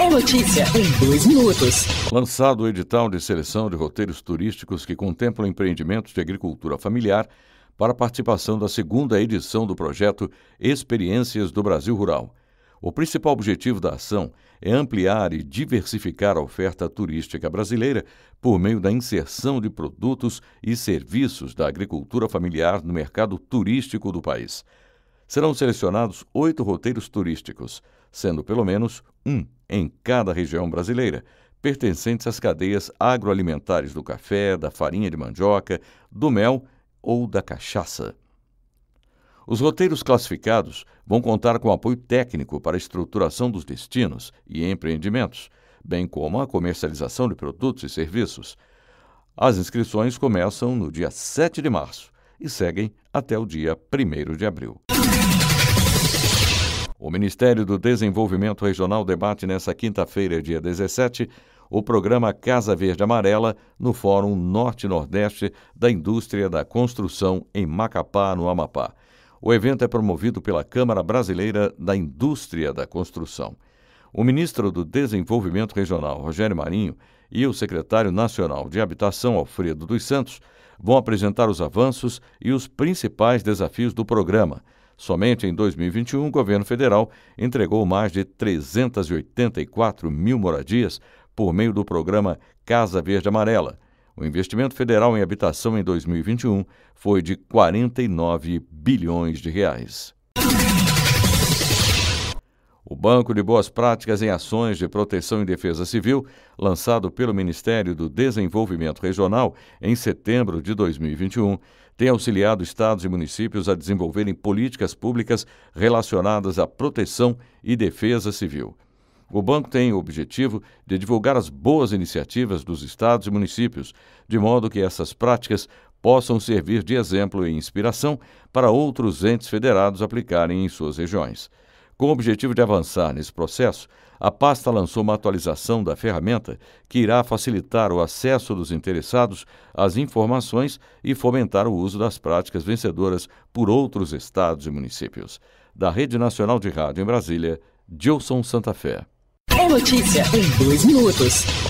É notícia em dois minutos. Lançado o edital de seleção de roteiros turísticos que contemplam empreendimentos de agricultura familiar para participação da segunda edição do projeto Experiências do Brasil Rural. O principal objetivo da ação é ampliar e diversificar a oferta turística brasileira por meio da inserção de produtos e serviços da agricultura familiar no mercado turístico do país. Serão selecionados oito roteiros turísticos, sendo pelo menos um em cada região brasileira, pertencentes às cadeias agroalimentares do café, da farinha de mandioca, do mel ou da cachaça. Os roteiros classificados vão contar com apoio técnico para a estruturação dos destinos e empreendimentos, bem como a comercialização de produtos e serviços. As inscrições começam no dia 7 de março e seguem até o dia 1 de abril. O Ministério do Desenvolvimento Regional debate nesta quinta-feira, dia 17, o programa Casa Verde Amarela no Fórum Norte-Nordeste da Indústria da Construção em Macapá, no Amapá. O evento é promovido pela Câmara Brasileira da Indústria da Construção. O ministro do Desenvolvimento Regional, Rogério Marinho, e o secretário nacional de Habitação, Alfredo dos Santos, vão apresentar os avanços e os principais desafios do programa Somente em 2021, o governo federal entregou mais de 384 mil moradias por meio do programa Casa Verde Amarela. O investimento federal em habitação em 2021 foi de 49 bilhões de reais. O Banco de Boas Práticas em Ações de Proteção e Defesa Civil, lançado pelo Ministério do Desenvolvimento Regional em setembro de 2021, tem auxiliado estados e municípios a desenvolverem políticas públicas relacionadas à proteção e defesa civil. O banco tem o objetivo de divulgar as boas iniciativas dos estados e municípios, de modo que essas práticas possam servir de exemplo e inspiração para outros entes federados aplicarem em suas regiões. Com o objetivo de avançar nesse processo, a pasta lançou uma atualização da ferramenta que irá facilitar o acesso dos interessados às informações e fomentar o uso das práticas vencedoras por outros estados e municípios. Da Rede Nacional de Rádio em Brasília, Gilson Santa Fé. É notícia em dois minutos.